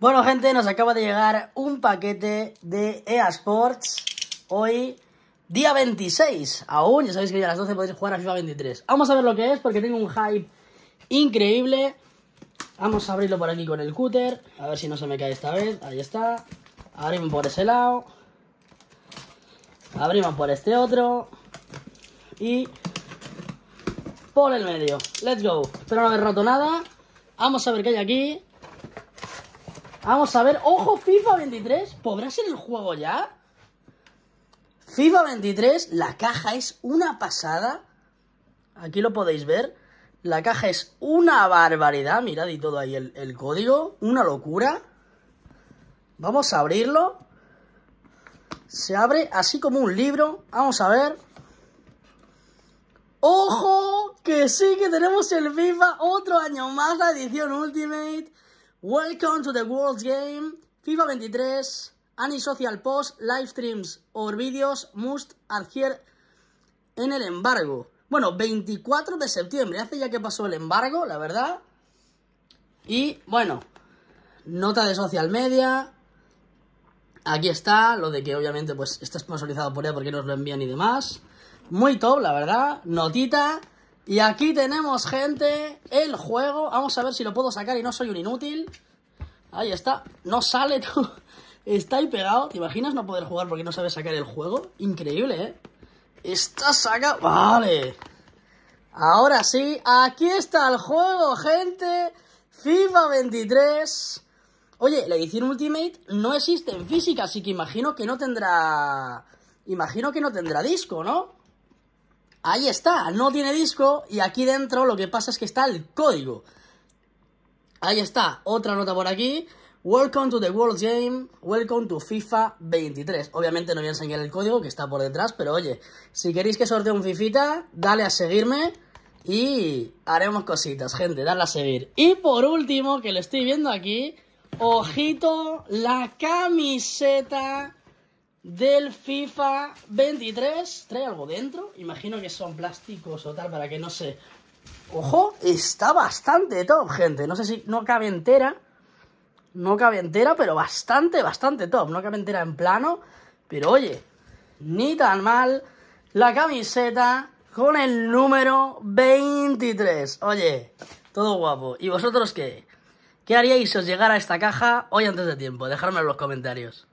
Bueno, gente, nos acaba de llegar un paquete de EA Sports. Hoy, día 26. Aún, ya sabéis que ya a las 12 podéis jugar a FIFA 23. Vamos a ver lo que es, porque tengo un hype increíble. Vamos a abrirlo por aquí con el cúter. A ver si no se me cae esta vez. Ahí está. Abrimos por ese lado. Abrimos por este otro. Y... Por el medio. Let's go. Espero no haber roto nada. Vamos a ver qué hay aquí. Vamos a ver, ojo, FIFA 23, ¿podrá ser el juego ya? FIFA 23, la caja es una pasada. Aquí lo podéis ver. La caja es una barbaridad. Mirad y todo ahí el, código. Una locura. Vamos a abrirlo. Se abre así como un libro. Vamos a ver. ¡Ojo! Que sí que tenemos el FIFA otro año más, la edición Ultimate. Welcome to the world Game FIFA 23 Any Social Post, Live Streams or Videos Must Adhere en el embargo. Bueno, 24 de septiembre, hace ya que pasó el embargo, la verdad. Y bueno, nota de social media. Aquí está, lo de que obviamente pues está sponsorizado por ella porque nos lo envían y demás. Muy top, la verdad. Notita. Y aquí tenemos, gente, el juego. Vamos a ver si lo puedo sacar y no soy un inútil. Ahí está. No sale, tú. Está ahí pegado. ¿Te imaginas no poder jugar porque no sabes sacar el juego? Increíble, ¿eh? Está saca Vale. Ahora sí, aquí está el juego, gente. FIFA 23. Oye, la edición Ultimate no existe en física, así que imagino que no tendrá... Imagino que no tendrá disco, ¿no? Ahí está, no tiene disco y aquí dentro lo que pasa es que está el código. Ahí está, otra nota por aquí. Welcome to the World Game, welcome to FIFA 23. Obviamente no voy a enseñar el código que está por detrás, pero oye, si queréis que sortee un Fifita, dale a seguirme y haremos cositas, gente, dale a seguir. Y por último, que lo estoy viendo aquí, ojito, la camiseta del FIFA 23. Trae algo dentro. Imagino que son plásticos o tal para que no se... Ojo, está bastante top, gente. No sé si no cabe entera. No cabe entera, pero bastante, bastante top. No cabe entera en plano. Pero oye, ni tan mal la camiseta con el número 23. Oye, todo guapo. ¿Y vosotros qué? ¿Qué haríais si os llegara esta caja hoy antes de tiempo? Dejadme en los comentarios.